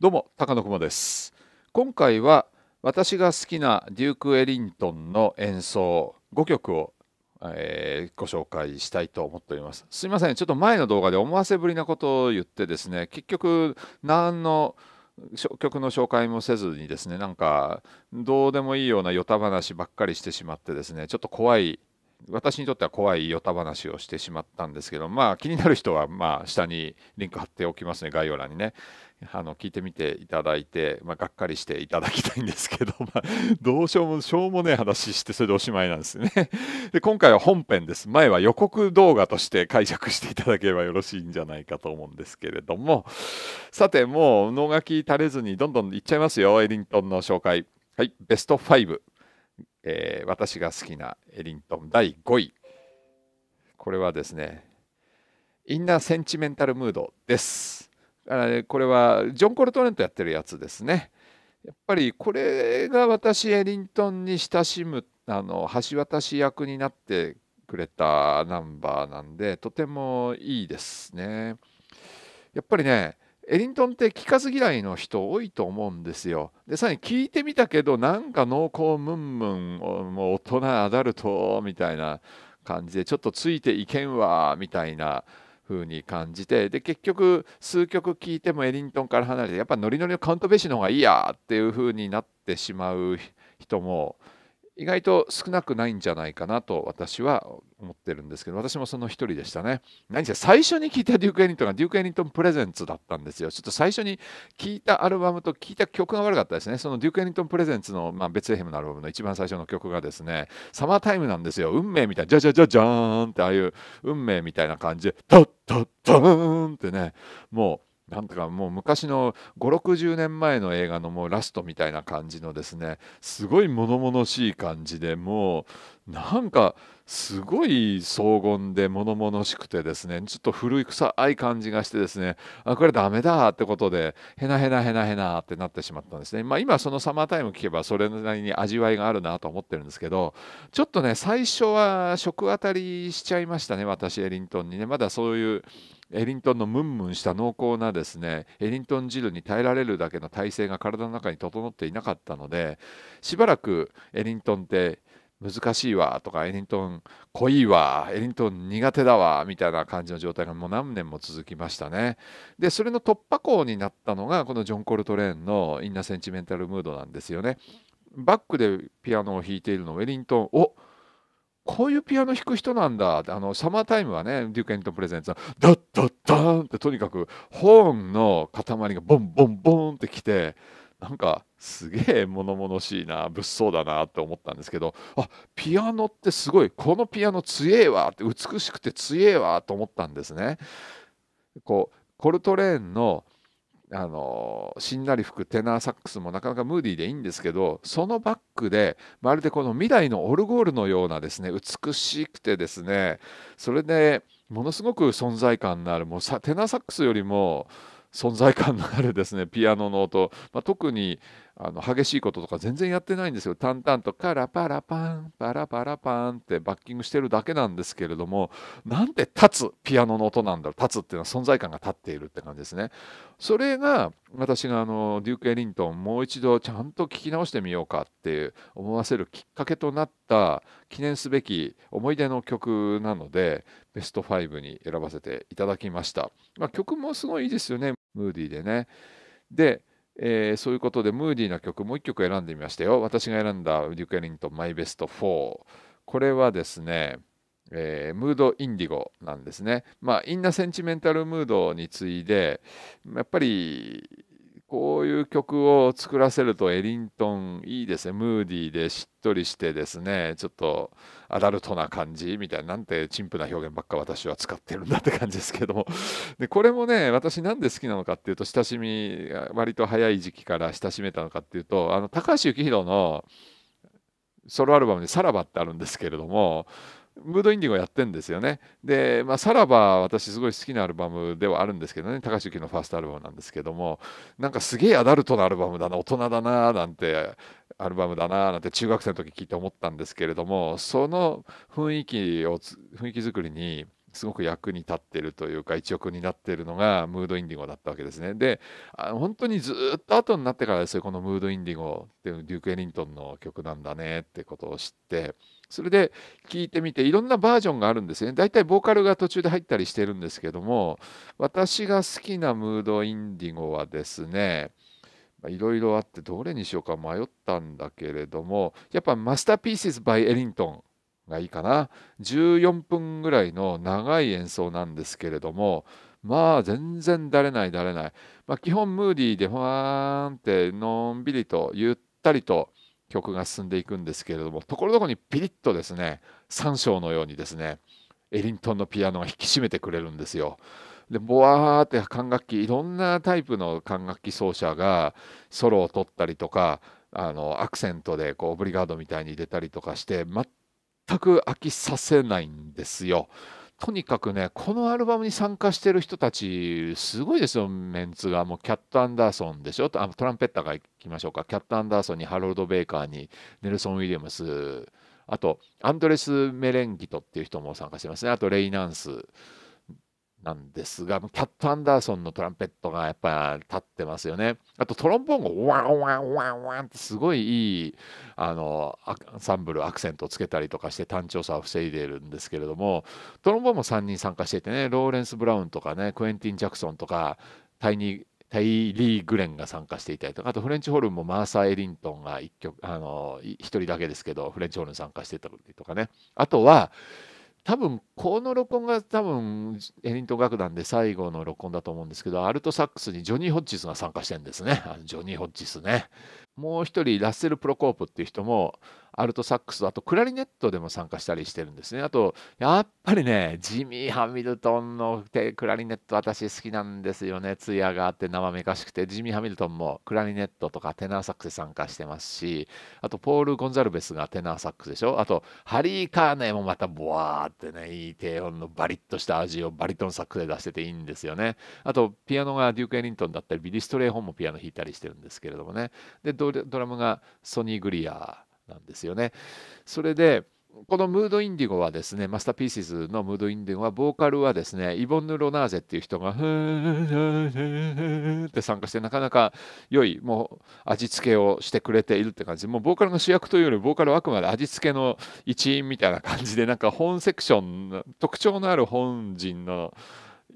どうも高野熊です今回は私が好きなデューク・エリントンの演奏5曲を、えー、ご紹介したいと思っておりますすいませんちょっと前の動画で思わせぶりなことを言ってですね結局何の曲の紹介もせずにですねなんかどうでもいいようなヨタ話ばっかりしてしまってですねちょっと怖い私にとっては怖いヨタ話をしてしまったんですけどまあ気になる人はまあ下にリンク貼っておきますね概要欄にね、あの聞いてみていただいて、まあ、がっかりしていただきたいんですけど、まあ、どうしようもしょうもねえ話してそれでおしまいなんですねで今回は本編です前は予告動画として解釈していただければよろしいんじゃないかと思うんですけれどもさてもう能書き垂れずにどんどんいっちゃいますよエリントンの紹介はいベスト5、えー、私が好きなエリントン第5位これはですねインナーセンチメンタルムードですあれこれはジョン・コルトレントやってるやつですね。やっぱりこれが私エリントンに親しむあの橋渡し役になってくれたナンバーなんでとてもいいですね。やっぱりねエリントンって聞かず嫌いの人多いと思うんですよ。でさらに聞いてみたけどなんか濃厚ムンムンもう大人アダルトみたいな感じでちょっとついていけんわみたいな風に感じてで結局数曲聴いてもエリントンから離れてやっぱノリノリのカウントベーシの方がいいやっていう風になってしまう人も意外と少なくないんじゃないかなと私は思ってるんですけど私もその一人でしたね何せ最初に聞いたデューク・エニントンがデューク・エニントンプレゼンツだったんですよちょっと最初に聞いたアルバムと聞いた曲が悪かったですねそのデューク・エニントンプレゼンツの、まあ、ベツエヘムのアルバムの一番最初の曲がですねサマータイムなんですよ運命みたいなじゃじゃじゃじゃーんってああいう運命みたいな感じでトッタッターンってねもうなんとかもう昔の560年前の映画のもうラストみたいな感じのですねすごい物々しい感じでもうなんかすごい荘厳で物々しくてですねちょっと古い臭い感じがしてですねあこれダメだってことでへなへなへなへなってなってしまったんですねまあ今そのサマータイム聞けばそれなりに味わいがあるなと思ってるんですけどちょっとね最初は食あたりしちゃいましたね私エリントンにねまだそういうエリントンのムンムンした濃厚なですねエリントン汁に耐えられるだけの体制が体の中に整っていなかったのでしばらくエリントンって難しいわとかエリントン濃いわエリントン苦手だわみたいな感じの状態がもう何年も続きましたねでそれの突破口になったのがこのジョン・コルトレーンの「インナーセンチメンタル・ムード」なんですよねバックでピアノを弾いているのエリントンおこういうピアノ弾く人なんだあのサマータイムはねデューケントプレゼンツはダッダッダーンってとにかくホーンの塊がボンボンボンってきてなんかすげえ物々しいな物騒だなって思ったんですけどあピアノってすごいこのピアノ強えわって美しくて強えわと思ったんですね。こうコルトレーンのあのしんなり吹くテナーサックスもなかなかムーディーでいいんですけどそのバックでまるでこの未来のオルゴールのようなですね美しくてですねそれでものすごく存在感のあるもうテナーサックスよりも存在感のあるですねピアノの音、まあ、特にあの激しいこととか全然やってないんですよ淡々とカラパラパンパラパラパンってバッキングしてるだけなんですけれどもなんで立つピアノの音なんだろう立つっていうのは存在感が立っているって感じですねそれが私があのデューク・エリントンもう一度ちゃんと聞き直してみようかって思わせるきっかけとなった記念すべき思い出の曲なのでベスト5に選ばせていただきました、まあ、曲もすごいいいですよねムーディーでねでえー、そういうことでムーディーな曲もう1曲選んでみましたよ私が選んだデュク・リントンマイベスト4これはですね、えー、ムード・インディゴなんですねまあインナー・センチメンタル・ムードに次いでやっぱりいう曲を作らせるとエリントンいいですねムーディーでしっとりしてですねちょっとアダルトな感じみたいななんて陳腐な表現ばっか私は使ってるんだって感じですけども でこれもね私なんで好きなのかっていうと親しみ割と早い時期から親しめたのかっていうとあの高橋幸宏のソロアルバムに「さらば」ってあるんですけれどもムードインディゴやってんですよね。で、まあ、さらば、私すごい好きなアルバムではあるんですけどね、高橋幸のファーストアルバムなんですけども、なんかすげえアダルトなアルバムだな、大人だな、なんて、アルバムだな、なんて中学生の時聞いて思ったんですけれども、その雰囲気を、雰囲気作りに、すごく役に立ってるというか一翼になってるのがムードインディゴだったわけですねで本当にずっと後になってからですよこのムードインディゴっていうデューク・エリントンの曲なんだねってことを知ってそれで聞いてみていろんなバージョンがあるんですねだいたいボーカルが途中で入ったりしてるんですけども私が好きなムードインディゴはですねいろいろあってどれにしようか迷ったんだけれどもやっぱマスターピースバイ・エリントンがいいかな14分ぐらいの長い演奏なんですけれどもまあ全然だれないだれない、まあ、基本ムーディーでふわーんってのんびりとゆったりと曲が進んでいくんですけれどもところどころにピリッとですね3章のようにですねエリントンのピアノが引き締めてくれるんですよ。でボワーって管楽器いろんなタイプの管楽器奏者がソロを取ったりとかあのアクセントでこうオブリガードみたいに出たりとかして全く飽きさせないんですよ。とにかくね、このアルバムに参加してる人たち、すごいですよ、メンツが。もうキャット・アンダーソンでしょ、あトランペッターがいきましょうか、キャット・アンダーソンにハロルド・ベイカーにネルソン・ウィリアムス、あとアンドレス・メレンギトっていう人も参加してますね、あとレイナンス、なんですが、キャット・アンダーソンのトランペットがやっぱ立ってますよね。あとトロンボーンがワンワンワンワンってすごいいいあのアンサンブル、アクセントをつけたりとかして単調さを防いでいるんですけれども、トロンボーンも3人参加していてね、ローレンス・ブラウンとかね、クエンティン・ジャクソンとか、タイニー・タイリー・グレンが参加していたりとか、あとフレンチホルンもマーサー・エリントンが 1, 曲あの人だけですけど、フレンチホルン参加してたりとかね。あとは、多分この録音が多分エリント楽団で最後の録音だと思うんですけどアルトサックスにジョニー・ホッジスが参加してるんですねジョニー・ホッジスねもう一人ラッセル・プロコープっていう人もアルトサックスあとクラリネットでも参加したりしてるんですねあとやっぱりねジミー・ハミルトンのクラリネット私好きなんですよねツヤがあって生めかしくてジミー・ハミルトンもクラリネットとかテナーサックスで参加してますしあとポール・ゴンザルベスがテナーサックスでしょあとハリー・カーネもまたボワーってねいい低音のバリッとした味をバリトンサックスで出してていいんですよねあとピアノがデューク・エリントンだったりビリストレイ・ホンもピアノ弾いたりしてるんですけれどもねでドラムがソニー・グリアなんですよね。それでこのムードインディゴはですね、マスターピーシズのムードインディゴは、ボーカルはですね、イボンヌ・ロナーゼっていう人が、ふーって参加して、なかなか良い、もう味付けをしてくれているって感じで、もうボーカルの主役というより、ボーカルはあくまで味付けの一員みたいな感じで、なんか本セクション、特徴のある本人の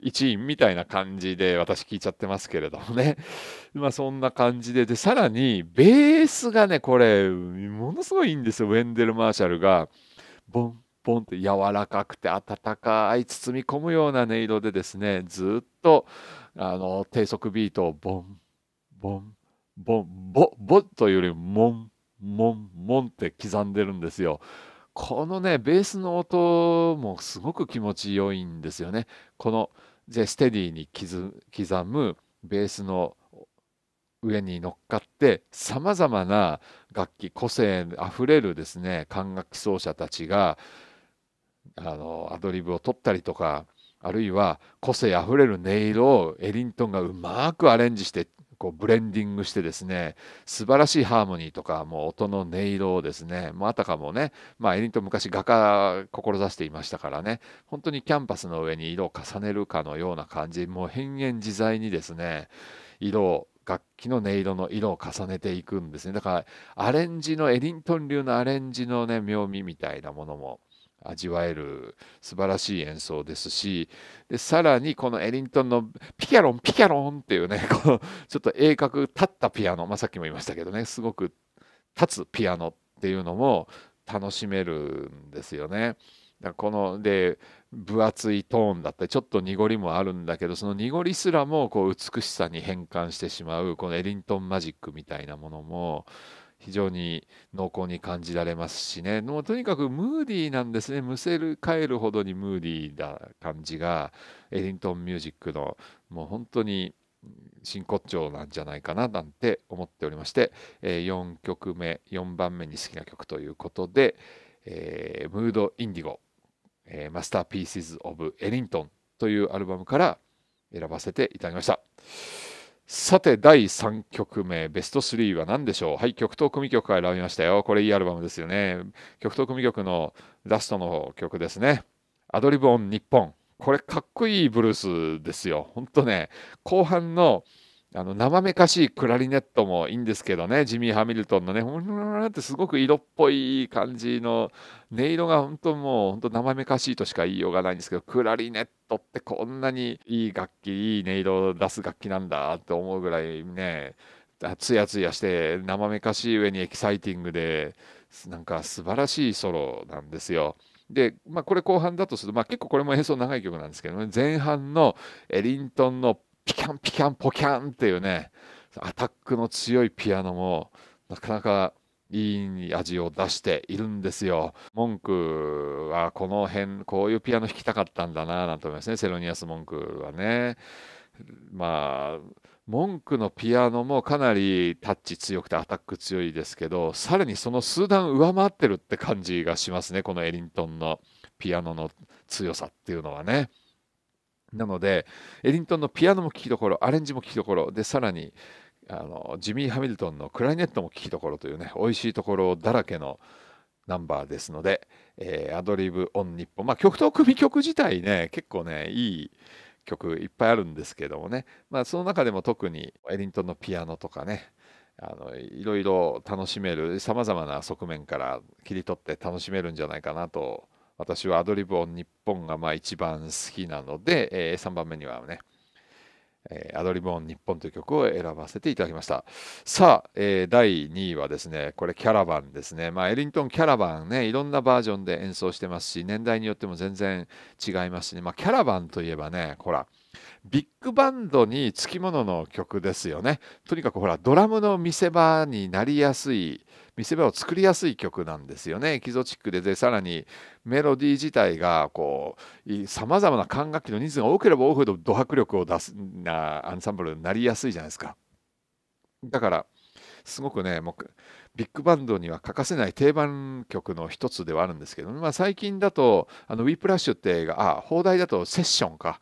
一員みたいな感じで私聞いちゃってますけれどもね。まあそんな感じで。で、さらにベースがね、これ、ものすごいいいんですよ。ウェンデル・マーシャルが、ボンボンって柔らかくて温かい包み込むような音色でですね、ずっとあの低速ビートをボンボンボンボボというよりモンモンモンって刻んでるんですよ。このねベースの音もすごく気持ちよいんですよね。このでステディに刻むベースの上に乗っかってさまざまな楽器個性あふれるですね管楽器奏者たちがあのアドリブを取ったりとかあるいは個性あふれる音色をエリントンがうまくアレンジしてこうブレンディングしてですね素晴らしいハーモニーとかもう音の音色をですね、まあ、あたかもね、まあ、エリント昔画家志していましたからね本当にキャンパスの上に色を重ねるかのような感じもう変幻自在にですね色を楽器の音色の色を重ねていくんですねだからアレンジのエリントン流のアレンジのね妙味みたいなものも味わえる素晴らしい演奏ですしでさらにこのエリントンのピキャロンピキャロンっていうね このちょっと鋭角立ったピアノ、まあ、さっきも言いましたけどねすごく立つピアノっていうのも楽しめるんですよね。だこので分厚いトーンだったりちょっと濁りもあるんだけどその濁りすらもこう美しさに変換してしまうこのエリントンマジックみたいなものも非常に濃厚に感じられますしねもうとにかくムーディーなんですねむせる帰るほどにムーディーな感じがエリントンミュージックのもう本当に真骨頂なんじゃないかななんて思っておりまして、え4曲目4番目に好きな曲ということで「えー、ムード・インディゴ」えマスターピース・オブ・エリントン」というアルバムから選ばせていただきました。さて第3曲目ベスト3は何でしょうはい曲と組曲から選びましたよこれいいアルバムですよね曲と組曲のラストの曲ですねアドリブオン日本これかっこいいブルースですよほんとね後半のあの生めかしいクラリネットもいいんですけどねジミー・ハミルトンのねほんってすごく色っぽい感じの音色が本当もう本当生めかしいとしか言いようがないんですけどクラリネットトってこんなにいい楽器いい音色を出す楽器なんだって思うぐらいねつやつやして生めかしい上にエキサイティングでなんか素晴らしいソロなんですよ。で、まあ、これ後半だとすると、まあ、結構これも演奏長い曲なんですけどね前半のエリントンのピキャンピキャンポキャンっていうねアタックの強いピアノもなかなかいい味を出しているんですよ。文句はこの辺こういうピアノ弾きたかったんだななんて思いますねセロニアス・文句はね。まあ文句のピアノもかなりタッチ強くてアタック強いですけどさらにその数段上回ってるって感じがしますねこのエリントンのピアノの強さっていうのはね。なのでエリントンのピアノも聴きどころアレンジも聴きどころでさらにあのジミー・ハミルトンのクライネットも聴きどころというね美味しいところだらけのナンバーですので、えー、アドリブ・オン・ニッポン、まあ、曲と組曲自体ね結構ねいい曲いっぱいあるんですけどもね、まあ、その中でも特にエリントンのピアノとかねあのいろいろ楽しめるさまざまな側面から切り取って楽しめるんじゃないかなと私はアドリブ・オン・ニッポンがまあ一番好きなので、えー、3番目にはねえアドリブオン日本という曲を選ばせていただきました。さあ、えー、第2位はですね、これキャラバンですね。まあ、エリントンキャラバンね、いろんなバージョンで演奏してますし、年代によっても全然違いますしね。まあ、キャラバンといえばね、ほら、ビッグバンドにつきものの曲ですよねとにかくほらドラムの見せ場になりやすい見せ場を作りやすい曲なんですよねエキゾチックででさらにメロディー自体がこうさまざまな管楽器の人数が多ければ多いほどド迫力を出すなアンサンブルになりやすいじゃないですかだからすごくねもうビッグバンドには欠かせない定番曲の一つではあるんですけど、まあ、最近だとあのウィープラッシュって映画あ放題だとセッションか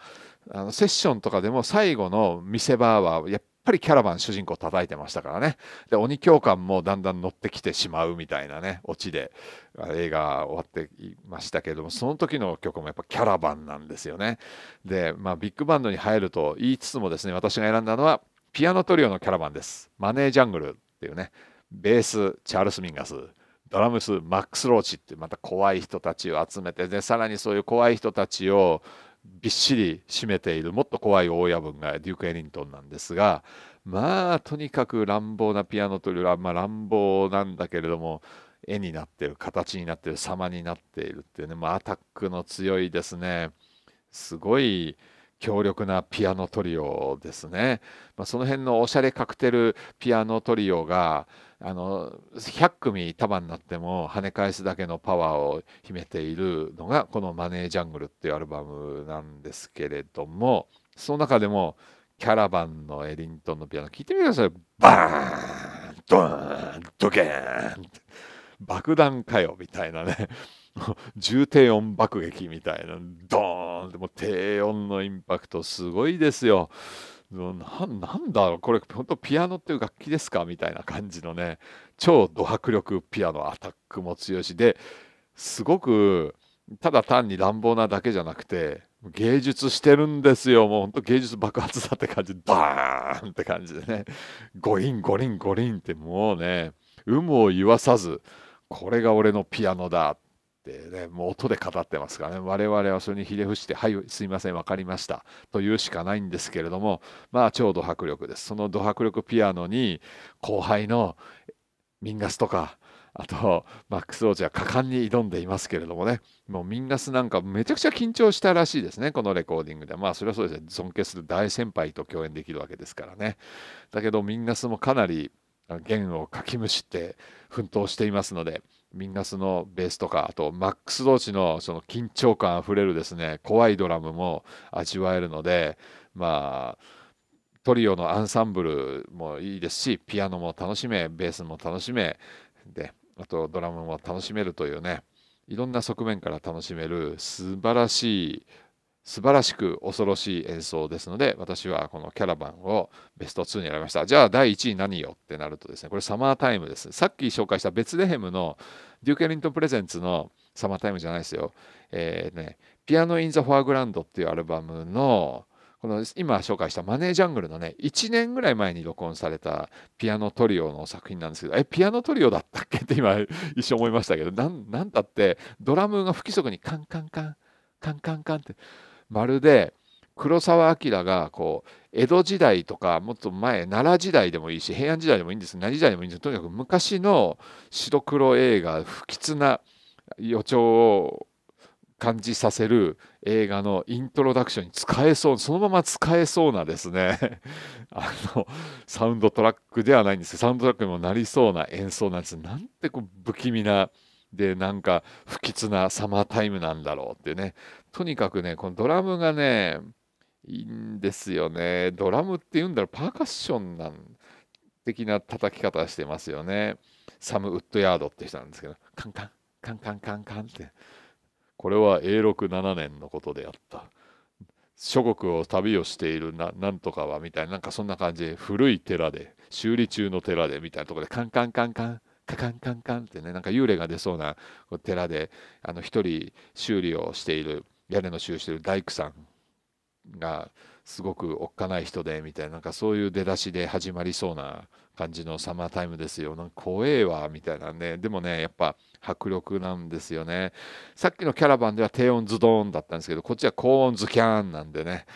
あのセッションとかでも最後の見せ場はやっぱりキャラバン主人公叩いてましたからねで鬼教官もだんだん乗ってきてしまうみたいなねオチで映画終わっていましたけれどもその時の曲もやっぱキャラバンなんですよねで、まあ、ビッグバンドに入ると言いつつもですね私が選んだのはピアノトリオのキャラバンですマネージャングルっていうねベースチャールス・ミンガスドラムスマックス・ローチってまた怖い人たちを集めてでさらにそういう怖い人たちをびっしり占めているもっと怖い大親分がデューク・エリントンなんですがまあとにかく乱暴なピアノという、まあ、乱暴なんだけれども絵になってる形になってる様になっているっていうね、まあ、アタックの強いですねすごい強力なピアノトリオですね、まあ、その辺のおしゃれカクテルピアノトリオがあの100組束になっても跳ね返すだけのパワーを秘めているのがこの「マネージャングル」っていうアルバムなんですけれどもその中でもキャラバンのエリントンのピアノ聴いてみてくださいバーンドーンドケーンって爆弾かよみたいなね重低音爆撃みたいなドーンってもう低音のインパクトすごいですよ。なんだろうこれ本当ピアノっていう楽器ですかみたいな感じのね超ド迫力ピアノアタックも強いしですごくただ単に乱暴なだけじゃなくて芸術してるんですよもうほんと芸術爆発だって感じバーンって感じでねゴリンゴリンゴリンってもうね有無を言わさずこれが俺のピアノだってね、もう音で語ってますからね、我々はそれにひれ伏して、はい、すいません、分かりました、というしかないんですけれども、まあ、超ド迫力です。そのド迫力ピアノに、後輩のミンガスとか、あと、マックス・オーチは果敢に挑んでいますけれどもね、もうミンガスなんかめちゃくちゃ緊張したらしいですね、このレコーディングで。まあ、それはそうですね、尊敬する大先輩と共演できるわけですからね。だけど、ミンガスもかなり弦をかきむしって奮闘していますので、ミンガスのベースとかあとマックス同士のその緊張感あふれるですね怖いドラムも味わえるのでまあトリオのアンサンブルもいいですしピアノも楽しめベースも楽しめであとドラムも楽しめるというねいろんな側面から楽しめる素晴らしい素晴らしく恐ろしい演奏ですので私はこのキャラバンをベスト2に選びましたじゃあ第1位何よってなるとですねこれサマータイムですさっき紹介したベツレヘムのデューク・エリントン・プレゼンツのサマータイムじゃないですよ、えーね、ピアノ・イン・ザ・フォアグランドっていうアルバムのこの今紹介したマネージャングルのね1年ぐらい前に録音されたピアノトリオの作品なんですけどえピアノトリオだったっけって今 一瞬思いましたけどなんだってドラムが不規則にカンカンカンカンカンカンってまるで黒澤明がこう江戸時代とかもっと前奈良時代でもいいし平安時代でもいいんです何時代でもいいんですとにかく昔の白黒映画不吉な予兆を感じさせる映画のイントロダクションに使えそうそのまま使えそうなですね あのサウンドトラックではないんですけどサウンドトラックにもなりそうな演奏なんですなんてこう不気味なでなんか不吉なサマータイムなんだろうってねとにかくねこのドラムがねいんですよね。ドラムっていうんだらパーカッションなん的な叩き方してますよね。サム・ウッドヤードって人なんですけど、カンカン、カンカンカンカンって。これは永禄7年のことであった。諸国を旅をしているななんとかはみたいな、なんかそんな感じで、古い寺で、修理中の寺でみたいなとこで、カンカンカンカン、カカンカンカンってね、なんか幽霊が出そうな寺で、あの一人修理をしている、屋根の修理している大工さんがすごくおっかない人でみたいななんかそういう出だしで始まりそうな感じのサマータイムですよなんか怖えわみたいなねでもねやっぱ迫力なんですよねさっきのキャラバンでは低音ズドーンだったんですけどこっちは高音ズキャーンなんでね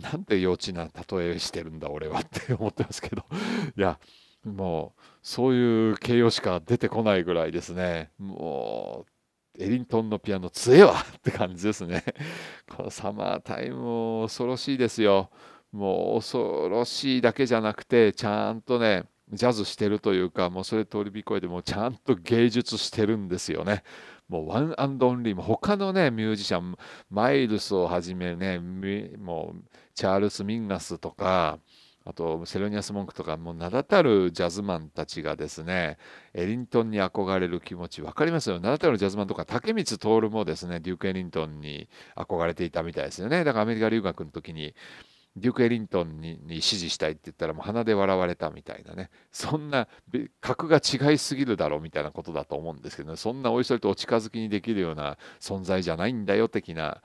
なんて幼稚な例えしてるんだ俺はって思ってますけど いやもうそういう形容しか出てこないぐらいですねもうエリントンのピアノえわって感じですね。このサマータイム恐ろしいですよ。もう恐ろしいだけじゃなくてちゃんとねジャズしてるというかもうそれ通り越えてもちゃんと芸術してるんですよね。もうワンアンドオンリーも他のねミュージシャンマイルスをはじめねもうチャールズ・ミンガスとかあとセロニアス・文句とかもう名だたるジャズマンたちがですねエリントンに憧れる気持ち分かりますよ名だたるジャズマンとか竹光徹もですねデューク・エリントンに憧れていたみたいですよねだからアメリカ留学の時にデューク・エリントンにに支持したいって言ったらもう鼻で笑われたみたいなねそんな格が違いすぎるだろうみたいなことだと思うんですけど、ね、そんなおいそれとお近づきにできるような存在じゃないんだよ的な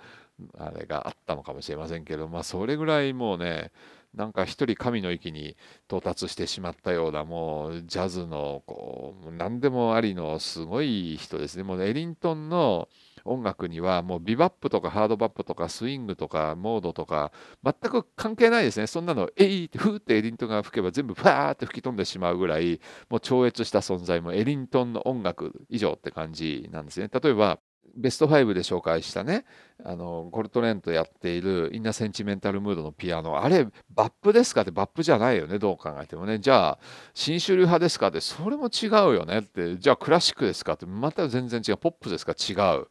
あれがあったのかもしれませんけどまあそれぐらいもうねなんか一人神の域に到達してしまったようなもうジャズのこう何でもありのすごい人ですねもうエリントンの音楽にはもうビバップとかハードバップとかスイングとかモードとか全く関係ないですねそんなのえいってふーってエリントンが吹けば全部ファーって吹き飛んでしまうぐらいもう超越した存在もエリントンの音楽以上って感じなんですね例えばベスト5で紹介したねあのコルトレンとやっている「インナーセンチメンタルムード」のピアノあれバップですかってバップじゃないよねどう考えてもねじゃあ新種類派ですかってそれも違うよねってじゃあクラシックですかってまた全然違うポップですか違う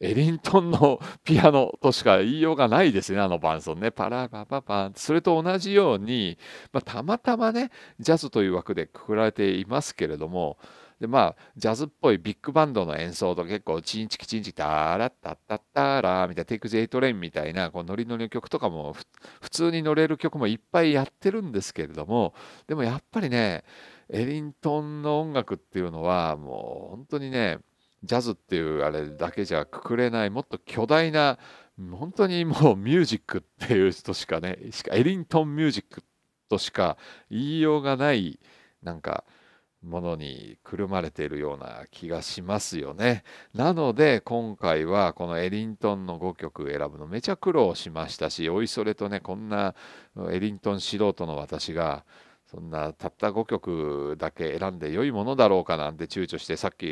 エリントンのピアノとしか言いようがないですね、あの伴奏ね。パラパパパン。それと同じように、まあ、たまたまね、ジャズという枠でくくられていますけれども、でまあジャズっぽいビッグバンドの演奏と結構チンチキチンチキタラッタッタッタラみたいなテイクジェイトレインみたいなこうノリノリの曲とかも普通に乗れる曲もいっぱいやってるんですけれどもでもやっぱりねエリントンの音楽っていうのはもう本当にねジャズっていうあれだけじゃくくれないもっと巨大な本当にもうミュージックっていう人しかねしかエリントンミュージックとしか言いようがないなんかものにくるまれているような気がしますよね。なので今回はこのエリントンの5曲選ぶのめちゃ苦労しましたしおいそれとねこんなエリントン素人の私がそんなたった5曲だけ選んで良いものだろうかなんて躊躇してさっき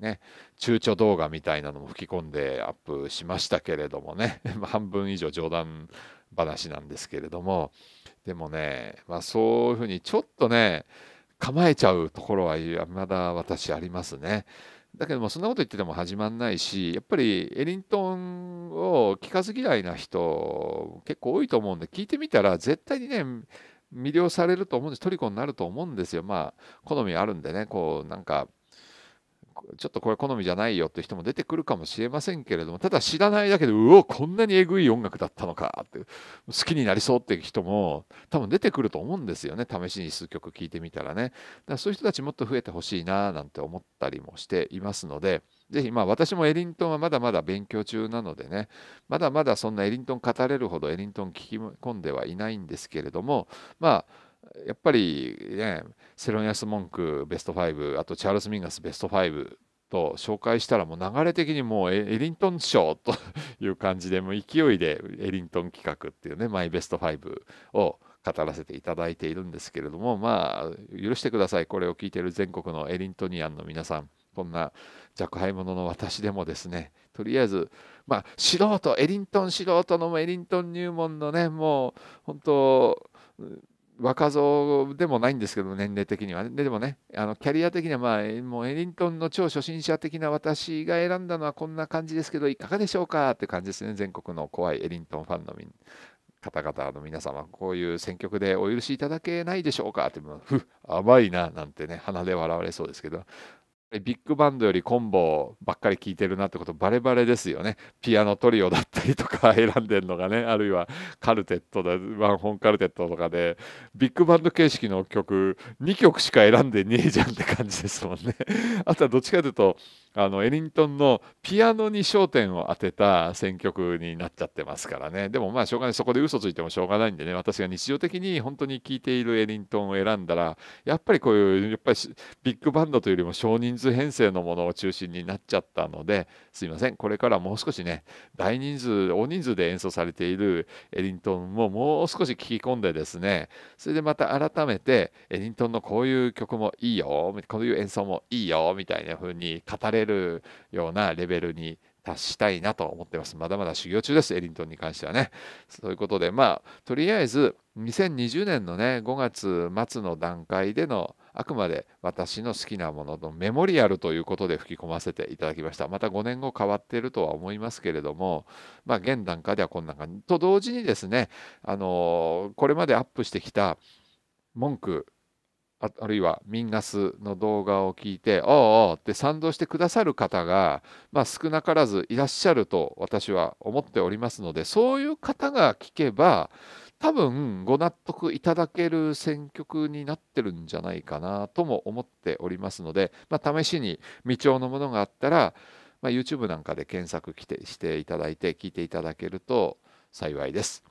ね躊躇動画みたいなのも吹き込んでアップしましたけれどもね 半分以上冗談話なんですけれどもでもねまあそういうふうにちょっとね構えちゃうところはまだ私ありますね。だけどもそんなこと言ってても始まんないしやっぱりエリントンを聞かず嫌いな人結構多いと思うんで聞いてみたら絶対にね魅了されると思うんですトリコになると思うんですよまあ好みあるんでねこうなんかちょっとこれ好みじゃないよって人も出てくるかもしれませんけれどもただ知らないだけでうおこんなにえぐい音楽だったのかって好きになりそうって人も多分出てくると思うんですよね試しに数曲聴いてみたらねだからそういう人たちもっと増えてほしいななんて思ったりもしていますのでぜひまあ私もエリントンはまだまだ勉強中なのでねまだまだそんなエリントン語れるほどエリントン聞き込んではいないんですけれどもまあやっぱりねセロニアス・モンクベスト5あとチャールズ・ミンガスベスト5と紹介したらもう流れ的にもうエリントン賞という感じでもう勢いでエリントン企画っていうねマイベスト5を語らせていただいているんですけれどもまあ許してくださいこれを聞いている全国のエリントニアンの皆さんこんな若輩者の私でもですねとりあえずまあ素人エリントン素人のエリントン入門のねもう本当若造でもないんですけど年齢的にはねでもねあのキャリア的にはまあもうエリントンの超初心者的な私が選んだのはこんな感じですけどいかがでしょうかって感じですね全国の怖いエリントンファンの方々の皆様こういう選曲でお許しいただけないでしょうかってふっ甘いななんてね鼻で笑われそうですけどビッグバンドよりコンボばっかり聴いてるなってことバレバレですよね。ピアノトリオだったりとか 選んでるのがね、あるいはカルテットだ、ワンホンカルテットとかで、ビッグバンド形式の曲、2曲しか選んでねえじゃんって感じですもんね。あとはどっちかというと、あのエリントンのピアノに焦点を当てた選曲になっちゃってますからね。でもまあしょうがない、そこで嘘ついてもしょうがないんでね、私が日常的に本当に聴いているエリントンを選んだら、やっぱりこういう、やっぱりビッグバンドというよりも少人数数編成のものを中心になっちゃったのですいませんこれからもう少しね大人数大人数で演奏されているエリントンももう少し聞き込んでですねそれでまた改めてエリントンのこういう曲もいいよこういう演奏もいいよみたいな風に語れるようなレベルに達したいなと思ってます。まだまだ修行中です、エリントンに関してはね。ということで、まあ、とりあえず、2020年のね、5月末の段階でのあくまで私の好きなもののメモリアルということで吹き込ませていただきましたまた5年後変わっているとは思いますけれども、まあ、現段階ではこんな感じと同時にですねあのこれまでアップしてきた文句ああるいはミンガスの動画を聞いて、おうおうって賛同してくださる方が、まあ、少なからずいらっしゃると私は思っておりますので、そういう方が聞けば、多分ご納得いただける選曲になってるんじゃないかなとも思っておりますので、まあ、試しに未調のものがあったら、まあ、YouTube なんかで検索していただいて聴いていただけると幸いです。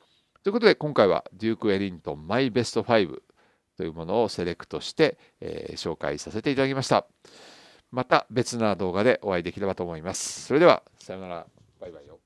ということで今回はデューク・エリントンマイベスト5というものをセレクトして、えー、紹介させていただきました。また別な動画でお会いできればと思います。それではさようなら。バイバイよ。